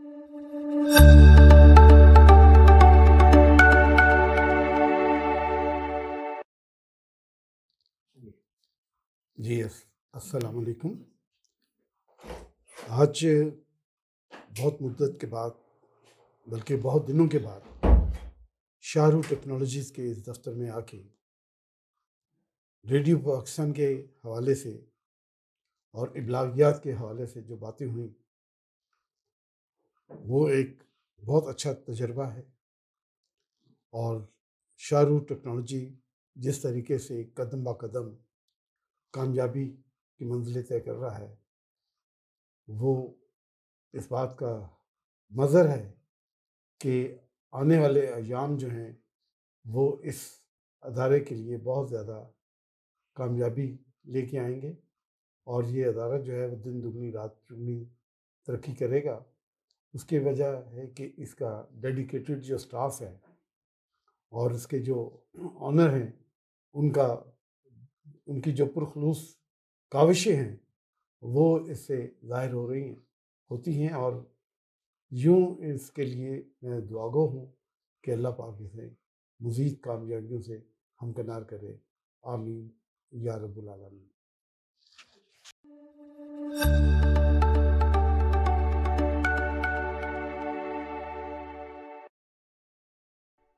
जी असलकुम आज बहुत मुद्दत के बाद बल्कि बहुत दिनों के बाद शाहरुख टेक्नोलॉजीज़ के इस दफ्तर में आके रेडियो पाकिस्तान के हवाले से और इबलागियात के हवाले से जो बातें हुई वो एक बहुत अच्छा तजर्बा है और शाहरुख टेक्नोलॉजी जिस तरीके से कदम बा कदम कामयाबी की मंजिलें तय कर रहा है वो इस बात का मज़र है कि आने वाले अयाम जो हैं वो इस अदारे के लिए बहुत ज़्यादा कामयाबी लेके आएंगे और ये अदारा जो है वो दिन दुगनी रात दुगनी तरक्की करेगा उसकी वजह है कि इसका डेडिकेटेड जो स्टाफ है और इसके जो ऑनर हैं उनका उनकी जो पुरखलूस काविशें हैं वो इससे ज़ाहिर हो रही हैं होती हैं और यूँ इसके लिए मैं दुआगो हूँ कि अल्लाह पाक इसे मज़ीद कामयाबियों से हमकनार करे आमीन या रबालमीन